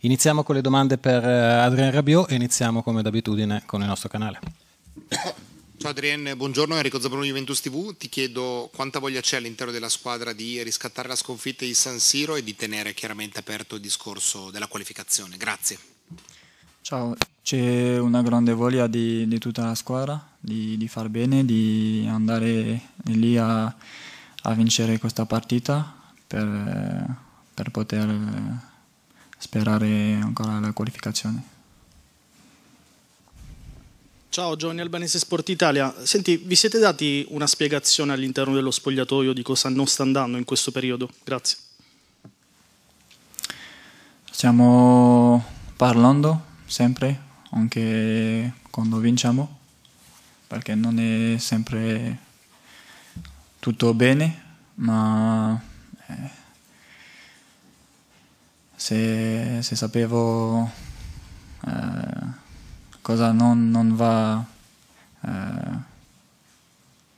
Iniziamo con le domande per eh, Adrien Rabiot e iniziamo come d'abitudine con il nostro canale. Ciao Adrien, buongiorno Enrico Zabroni Juventus TV, ti chiedo quanta voglia c'è all'interno della squadra di riscattare la sconfitta di San Siro e di tenere chiaramente aperto il discorso della qualificazione. Grazie. Ciao, c'è una grande voglia di, di tutta la squadra di, di, far bene, di andare lì a, a vincere questa partita per, per poter sperare ancora la qualificazione. Ciao Giovanni Albanese Sport Italia. Senti, vi siete dati una spiegazione all'interno dello spogliatoio di cosa non sta andando in questo periodo? Grazie. Stiamo parlando sempre, anche quando vinciamo, perché non è sempre tutto bene, ma eh, se, se sapevo eh, cosa non, non va eh,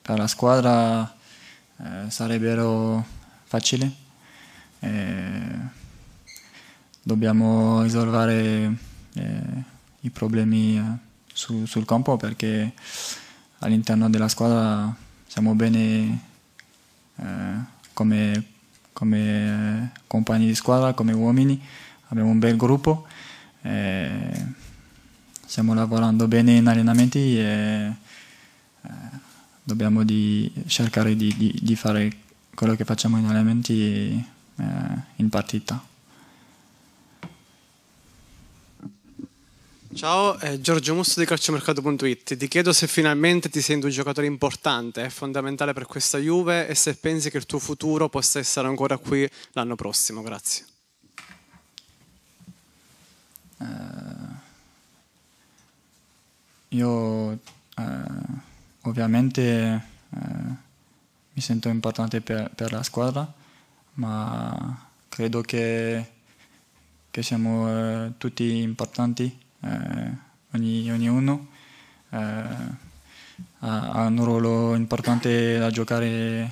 per la squadra eh, sarebbero facili. Eh, dobbiamo risolvere eh, i problemi su, sul campo perché all'interno della squadra siamo bene come come eh, compagni di squadra, come uomini, abbiamo un bel gruppo, eh, stiamo lavorando bene in allenamenti e eh, dobbiamo di cercare di, di, di, fare quello che facciamo in allenamenti in partita. Ciao, eh, Giorgio Musso di calciomercato.it. Ti chiedo se finalmente ti senti un giocatore importante, è eh, fondamentale per questa Juve e se pensi che il tuo futuro possa essere ancora qui l'anno prossimo. Grazie. Uh, io uh, ovviamente uh, mi sento importante per, per, la squadra, ma credo che, che siamo tutti importanti eh, ogni, ognuno eh, ha, ha, un ruolo importante da giocare eh,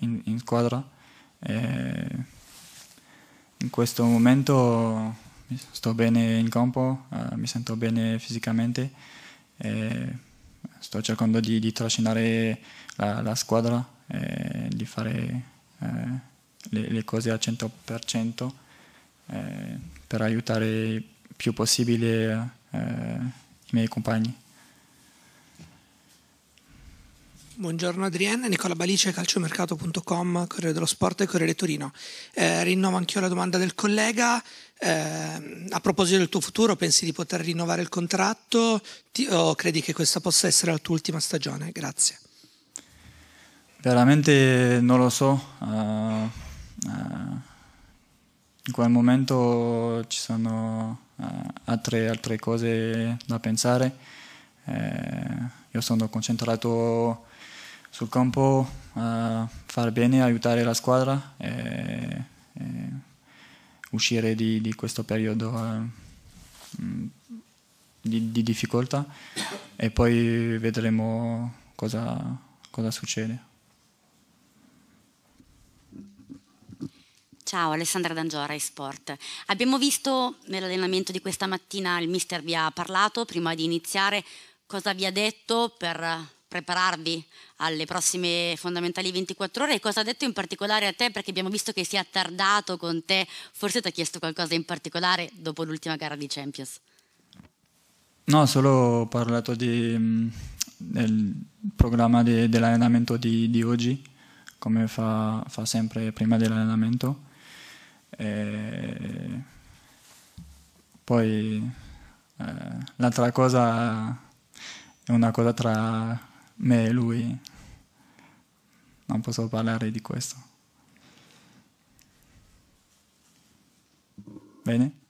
in, in, squadra. Eh, in questo momento sto bene in campo, mi sento bene fisicamente sto cercando di, di trascinare la, la squadra e di fare eh, le, le, cose al 100% eh, per aiutare più possibile eh, i miei compagni. Buongiorno Adrienne, Nicola Balice, calciomercato.com, Corriere dello Sport e Corriere Torino. Eh, rinnovo anch'io la domanda del collega. Eh, a proposito del tuo futuro, pensi di poter rinnovare il contratto Ti, o credi che questa possa essere la tua ultima stagione? Grazie. Veramente non lo so. Uh, uh, in quel momento ci sono eh, altre, altre, cose da pensare. Eh, io sono concentrato sul campo a far bene, aiutare la squadra e, e uscire di, di, questo periodo eh, di, di difficoltà e poi vedremo cosa, cosa succede. Ciao Alessandra D'Angiora, eSport. Abbiamo visto nell'allenamento di questa mattina il mister vi ha parlato prima di iniziare cosa vi ha detto per prepararvi alle prossime fondamentali 24 ore e cosa ha detto in particolare a te perché abbiamo visto che si è attardato con te, forse ti ha chiesto qualcosa in particolare dopo l'ultima gara di Champions. No, solo ho parlato di, mm, del programma di, dell'allenamento di, di, oggi, come fa, fa sempre prima dell'allenamento e poi eh, l'altra cosa è una cosa tra me e lui, non posso parlare di questo. Bene?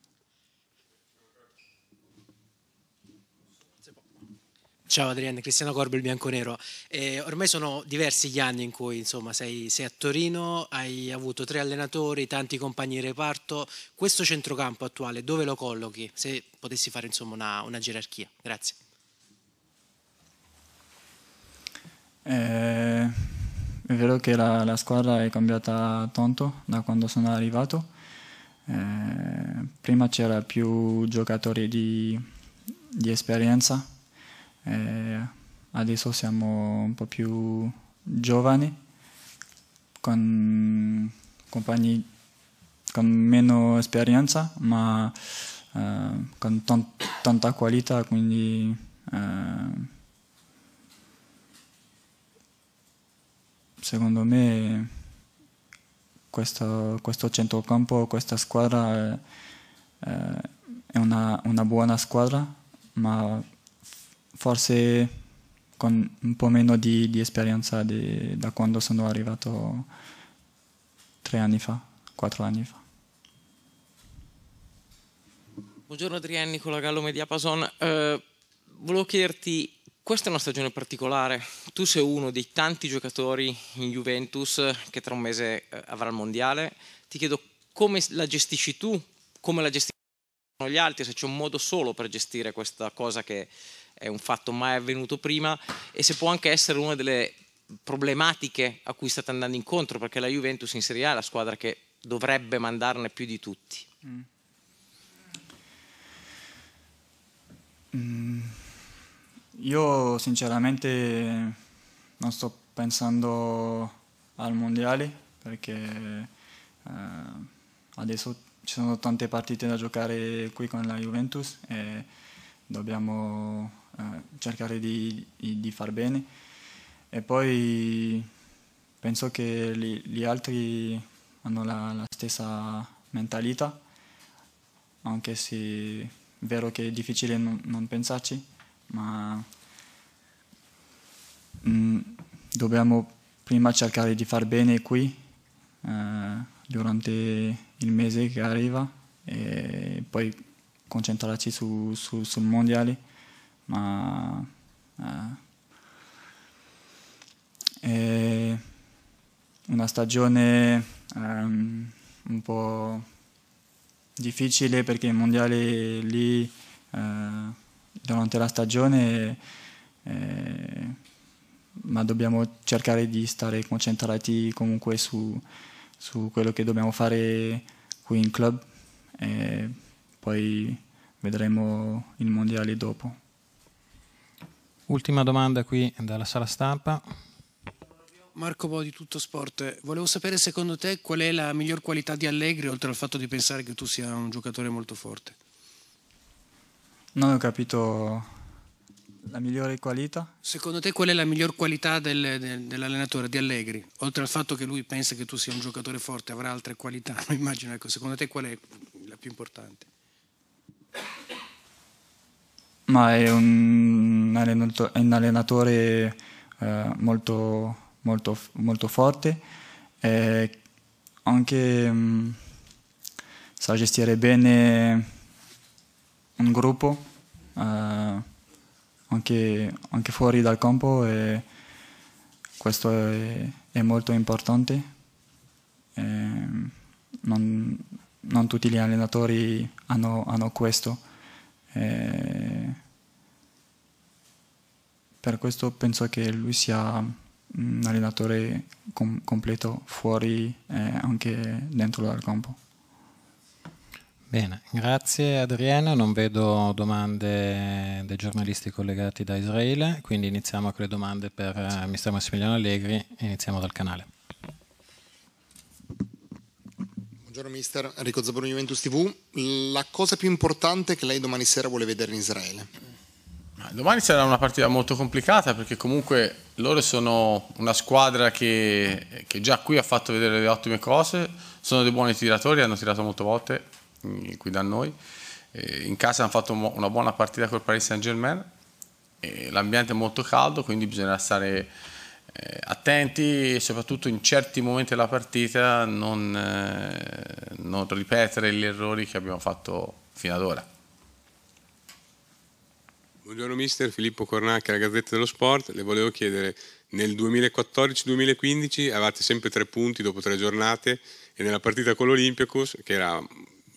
Ciao Adriano, Cristiano Corbo il bianconero. Eh, ormai sono diversi gli anni in cui insomma, sei, sei, a Torino, hai avuto tre allenatori, tanti compagni di reparto. Questo centrocampo attuale dove lo collochi? Se potessi fare insomma, una, una gerarchia. Grazie. Eh, è vero che la, la, squadra è cambiata tanto da quando sono arrivato. Eh, prima c'era più giocatori di, di esperienza eh, adesso siamo un po' più giovani, con compagni con meno esperienza, ma eh, con ton- tanta qualità, quindi eh, secondo me questo, questo centrocampo, questa squadra è eh, una, una buona squadra, ma forse con un po' meno di, di esperienza di, da quando sono arrivato tre anni fa, quattro anni fa. Buongiorno Adrienne, Nicola Gallo, Mediapason. Eh, volevo chiederti, questa è una stagione particolare, tu sei uno dei tanti giocatori in Juventus che tra un mese eh, avrà il Mondiale, ti chiedo come la gestisci tu, come la gestiscono gli altri, se c'è un modo solo per gestire questa cosa che è un fatto mai avvenuto prima e se può anche essere una delle problematiche a cui state andando incontro, perché la Juventus in Serie A è la squadra che dovrebbe mandarne più di tutti. Mm. Mm. Io sinceramente non sto pensando al mondiale perché eh, adesso ci sono tante partite da giocare qui con la Juventus e dobbiamo cercare di, di, di, far bene e poi penso che gli, gli altri hanno la, la, stessa mentalità anche se è vero che è difficile non, non pensarci ma mh, mm, dobbiamo prima cercare di far bene qui eh, durante il mese che arriva e poi concentrarci su, su, sul mondiale ma... Eh, è eh, una stagione um, un po' difficile perché i mondiali lì eh, durante la stagione eh, ma dobbiamo cercare di stare concentrati comunque su, su, quello che dobbiamo fare qui in club e poi vedremo il mondiale dopo. Ultima domanda qui dalla sala stampa. Marco Bo di Tutto Sport, volevo sapere secondo te qual è la miglior qualità di Allegri oltre al fatto di pensare che tu sia un giocatore molto forte. Non ho capito la migliore qualità. Secondo te qual è la miglior qualità del, del, dell'allenatore di Allegri? Oltre al fatto che lui pensa che tu sia un giocatore forte, avrà altre qualità, immagino, ecco, secondo te qual è la più importante? ma è un allenatore, è un allenatore eh, molto, molto, molto, forte, e anche mh, mm, sa gestire bene un gruppo, eh, anche, anche, fuori dal campo e questo è, è molto importante. E non, non, tutti gli allenatori hanno, hanno questo. E, per questo penso che lui sia mm, un allenatore com- completo fuori e eh, anche dentro dal campo. Bene, grazie Adriano, non vedo domande dei giornalisti collegati da Israele, quindi iniziamo con le domande per eh, Mister Massimiliano Allegri, iniziamo dal canale. Buongiorno mister, Enrico Zabroni Juventus TV, la cosa più importante che lei domani sera vuole vedere in Israele? Domani sarà una partita molto complicata perché comunque loro sono una squadra che, che, già qui ha fatto vedere le ottime cose, sono dei buoni tiratori, hanno tirato molte volte mm, qui da noi, in casa hanno fatto una buona partita col Paris Saint Germain, l'ambiente è molto caldo quindi bisognerà stare eh, attenti e soprattutto in certi momenti della partita non, eh, non ripetere gli errori che abbiamo fatto fino ad ora. Buongiorno mister, Filippo Cornacchi, la Gazzetta dello Sport. Le volevo chiedere, nel 2014-2015 avevate sempre tre punti dopo tre giornate e nella partita con l'Olympiacos, che era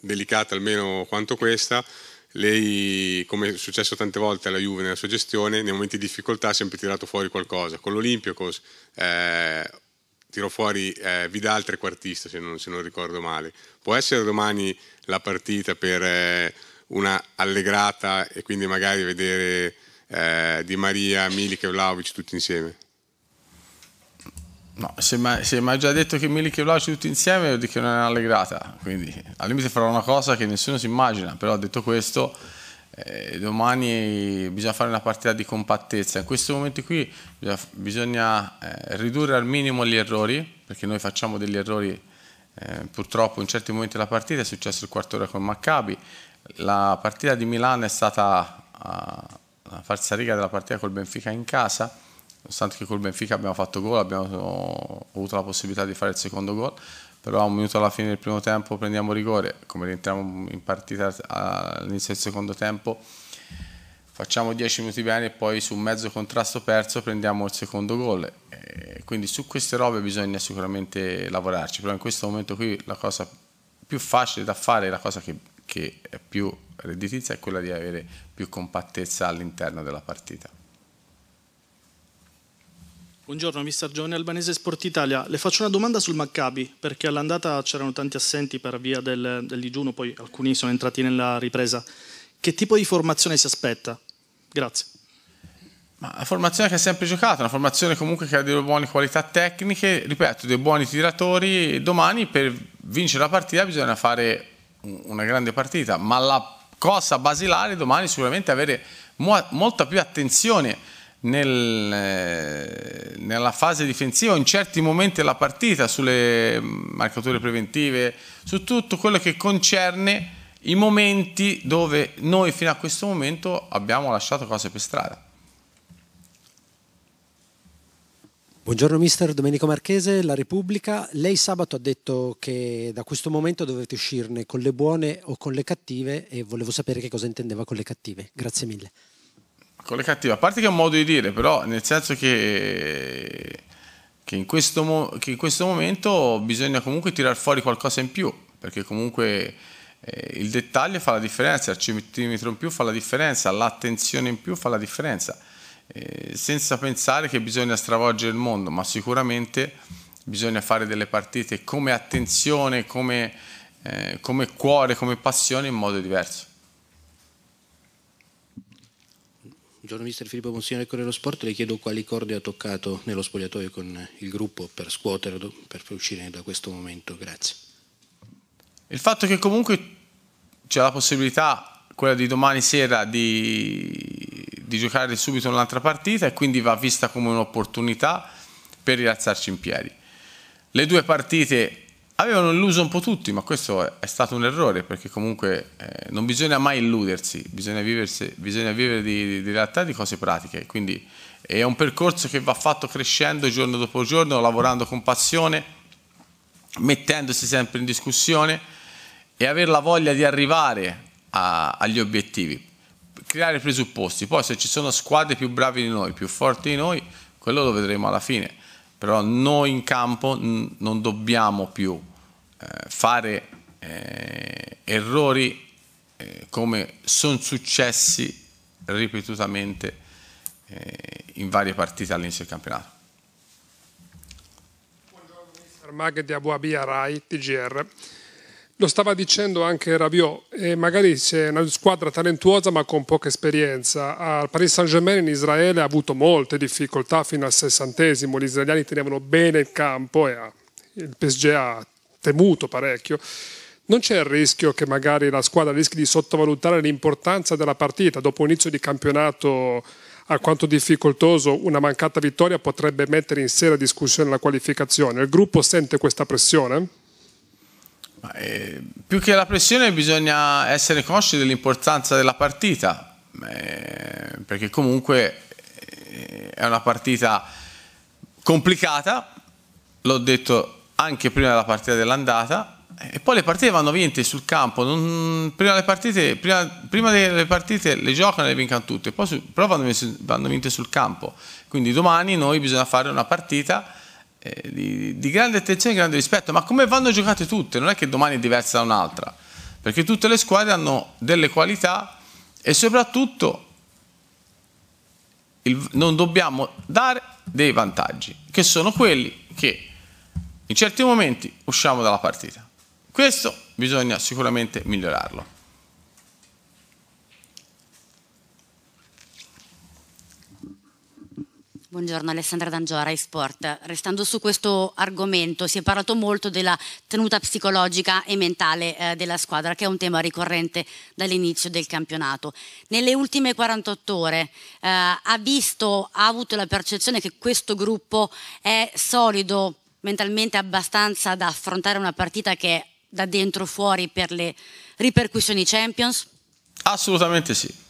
delicata almeno quanto questa, lei, come è successo tante volte alla Juve nella sua gestione, nei momenti di difficoltà ha sempre tirato fuori qualcosa. Con l'Olympiacos eh, tirò fuori eh, Vidal trequartista, se non, se non ricordo male. Può essere domani la partita per... Eh, una allegrata e quindi magari vedere eh, Di Maria, Milik e Vlaovic tutti insieme? No, se mi hai già detto che Milik e Vlaovic tutti insieme, vuol dire che non è un'allegrata. Quindi al limite farò una cosa che nessuno si immagina, però detto questo, eh, domani bisogna fare una partita di compattezza. In questo momento qui bisogna, bisogna eh, ridurre al minimo gli errori, perché noi facciamo degli errori eh, purtroppo in certi momenti della partita, è successo il quarto ora con Maccabi, la partita di Milano è stata uh, la riga della partita col Benfica in casa, nonostante che col Benfica abbiamo fatto gol, abbiamo avuto la possibilità di fare il secondo gol, però a un minuto alla fine del primo tempo prendiamo rigore, come rientriamo in partita all'inizio del secondo tempo facciamo 10 minuti bene e poi su un mezzo contrasto perso prendiamo il secondo gol. E quindi su queste robe bisogna sicuramente lavorarci, però in questo momento qui la cosa più facile da fare, la cosa che che è più redditizia è quella di avere più compattezza all'interno della partita. Buongiorno mister Giovanni Albanese Sport Italia, le faccio una domanda sul Maccabi perché all'andata c'erano tanti assenti per via del, del digiuno, poi alcuni sono entrati nella ripresa. Che tipo di formazione si aspetta? Grazie. Ma la formazione che ha sempre giocato, una formazione comunque che ha delle buone qualità tecniche, ripeto, dei buoni tiratori. Domani per vincere la partita bisogna fare una grande partita, ma la cosa basilare domani sicuramente avere mo molta più attenzione nel, eh, nella fase difensiva, in certi momenti della partita, sulle marcature preventive, su tutto quello che concerne i momenti dove noi fino a questo momento abbiamo lasciato cose per strada. Buongiorno mister Domenico Marchese, La Repubblica. Lei sabato ha detto che da questo momento dovete uscirne con le buone o con le cattive e volevo sapere che cosa intendeva con le cattive. Grazie mille. Con le cattive, a parte che è un modo di dire, però nel senso che, che, in, questo, che in, questo, momento bisogna comunque tirar fuori qualcosa in più, perché comunque eh, il dettaglio fa la differenza, il centimetro in più fa la differenza, l'attenzione in più fa la differenza eh, senza pensare che bisogna stravolgere il mondo, ma sicuramente bisogna fare delle partite come attenzione, come, eh, come cuore, come passione in modo diverso. Buongiorno mister Filippo Monsignore del Corriere Sport, le chiedo quali corde ha toccato nello spogliatoio con il gruppo per scuotere, per uscire da questo momento, grazie. Il fatto che comunque c'è la possibilità, quella di domani sera, di di giocare subito un'altra partita e quindi va vista come un'opportunità per rialzarci in piedi. Le due partite avevano illuso un po' tutti, ma questo è stato un errore perché comunque eh, non bisogna mai illudersi, bisogna, viversi, bisogna vivere di, di, di, realtà di cose pratiche, quindi è un percorso che va fatto crescendo giorno dopo giorno, lavorando con passione, mettendosi sempre in discussione e avere la voglia di arrivare a, agli obiettivi creare i presupposti. Poi se ci sono squadre più bravi di noi, più forti di noi, quello lo vedremo alla fine. Però noi in campo non dobbiamo più eh, fare eh, errori eh, come sono successi ripetutamente eh, in varie partite all'inizio del campionato. Buongiorno, mister Magdi Abuabia Rai, TGR. Lo stava dicendo anche Rabiot, magari c'è una squadra talentuosa ma con poca esperienza. Al Paris Saint-Germain in Israele ha avuto molte difficoltà fino al sessantesimo, gli israeliani tenevano bene il campo e il PSG ha temuto parecchio. Non c'è il rischio che magari la squadra rischi di sottovalutare l'importanza della partita dopo un inizio di campionato alquanto difficoltoso, una mancata vittoria potrebbe mettere in seria discussione la qualificazione. Il gruppo sente questa pressione? Eh, più che la pressione bisogna essere consci dell'importanza della partita, eh, perché comunque eh, è una partita complicata, l'ho detto anche prima della partita dell'andata, eh, e poi le partite vanno vinte sul campo, non, prima, partite, prima, prima, delle partite le giocano e le vincono tutte, poi su, però vanno, vanno vinte sul campo, quindi domani noi bisogna fare una partita eh, di, di, grande attenzione e grande rispetto, ma come vanno giocate tutte? Non è che domani è diversa da un'altra, perché tutte le squadre hanno delle qualità e soprattutto il, non dobbiamo dare dei vantaggi, che sono quelli che in certi momenti usciamo dalla partita. Questo bisogna sicuramente migliorarlo. Buongiorno Alessandra D'Angiora, Sport. Restando su questo argomento, si è parlato molto della tenuta psicologica e mentale eh, della squadra, che è un tema ricorrente dall'inizio del campionato. Nelle ultime 48 ore eh, ha visto, ha avuto la percezione che questo gruppo è solido mentalmente abbastanza da affrontare una partita che è da dentro fuori per le ripercussioni Champions? Assolutamente sì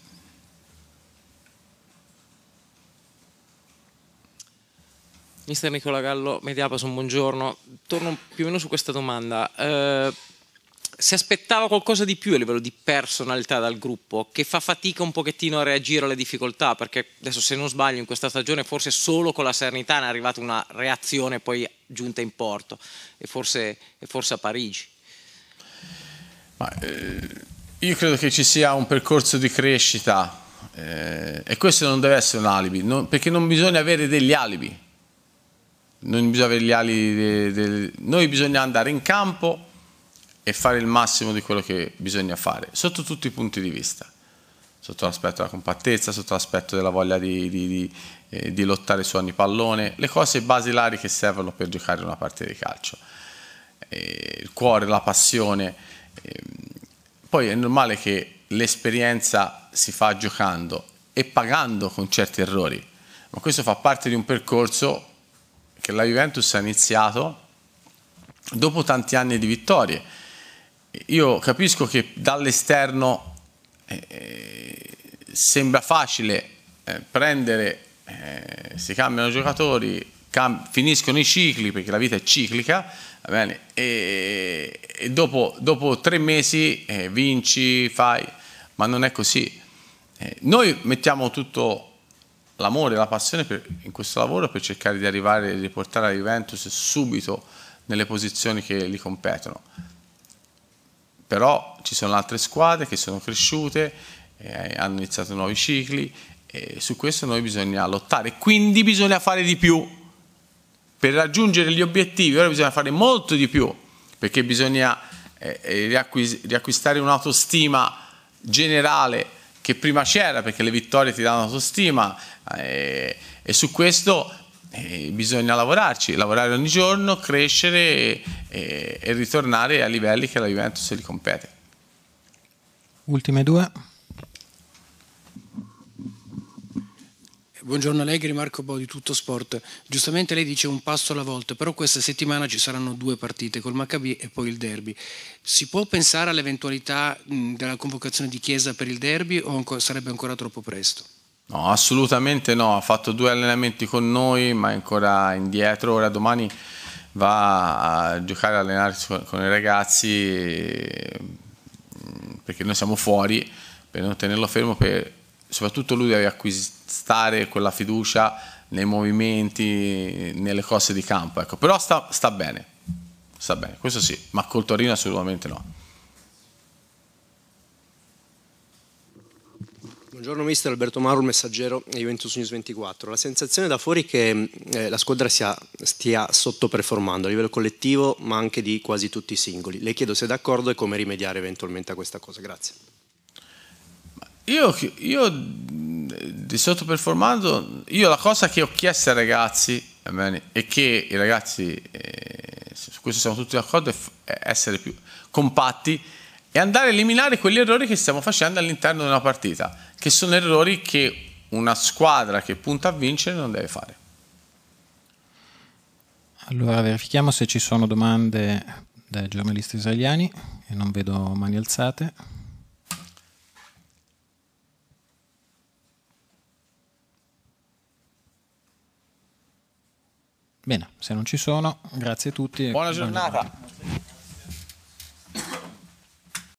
Mister Nicola Gallo, Mediapason, buongiorno. Torno più o meno su questa domanda. Eh, si aspettava qualcosa di più a livello di personalità dal gruppo, che fa fatica un pochettino a reagire alle difficoltà, perché adesso se non sbaglio in questa stagione forse solo con la Sernitana è arrivata una reazione poi giunta in porto, e forse, e forse a Parigi. Ma, eh... Io credo che ci sia un percorso di crescita eh, e questo non deve essere un alibi, non, perché non bisogna avere degli alibi non bisogna avere gli ali, del, del, noi bisogna andare in campo e fare il massimo di quello che bisogna fare, sotto tutti i punti di vista, sotto l'aspetto della compattezza, sotto l'aspetto della voglia di, di, di, eh, di, lottare su ogni pallone, le cose basilari che servono per giocare una partita di calcio, eh, il cuore, la passione, eh, poi è normale che l'esperienza si fa giocando e pagando con certi errori, ma questo fa parte di un percorso perché la Juventus ha iniziato dopo tanti anni di vittorie. Io capisco che dall'esterno eh, eh, sembra facile eh, prendere, eh, si cambiano giocatori, cam finiscono i cicli perché la vita è ciclica, e, e dopo, dopo, tre mesi eh, vinci, fai, ma non è così. Eh, noi mettiamo tutto l'amore, la passione per, in questo lavoro per cercare di arrivare e riportare la Juventus subito nelle posizioni che li competono. Però ci sono altre squadre che sono cresciute, eh, hanno iniziato nuovi cicli e su questo noi bisogna lottare. Quindi bisogna fare di più. Per raggiungere gli obiettivi ora bisogna fare molto di più perché bisogna eh, eh riacquist riacquistare un'autostima generale che prima c'era perché le vittorie ti danno autostima, e, eh, e su questo eh, bisogna lavorarci, lavorare ogni giorno, crescere e, eh, e, e ritornare a livelli che la Juventus gli compete. Ultime due. Buongiorno Allegri, Marco Bodi, Tutto Sport. Giustamente lei dice un passo alla volta, però questa settimana ci saranno due partite col Maccabi e poi il derby. Si può pensare all'eventualità della convocazione di Chiesa per il derby o sarebbe ancora troppo presto? No, assolutamente no, ha fatto due allenamenti con noi ma è ancora indietro, ora domani va a giocare a allenarsi con i ragazzi mm, perché noi siamo fuori per non tenerlo fermo, per, soprattutto lui deve acquistare quella fiducia nei movimenti, nelle cose di campo, ecco. però sta, sta bene, sta bene, questo sì, ma col Torino assolutamente no. Buongiorno mister Alberto Mauro, messaggero Juventus News 24. La sensazione da fuori è che eh, la squadra sia, stia sottoperformando a livello collettivo ma anche di quasi tutti i singoli. Le chiedo se è d'accordo e come rimediare eventualmente a questa cosa. Grazie. Io, io di sottoperformando, io la cosa che ho chiesto ai ragazzi e che i ragazzi, eh, su questo siamo tutti d'accordo, è essere più compatti e andare a eliminare quegli errori che stiamo facendo all'interno di una partita, che sono errori che una squadra che punta a vincere non deve fare. Allora verifichiamo se ci sono domande dai giornalisti israeliani e non vedo mani alzate. Bene, se non ci sono, grazie a tutti. Buona giornata. Buona giornata.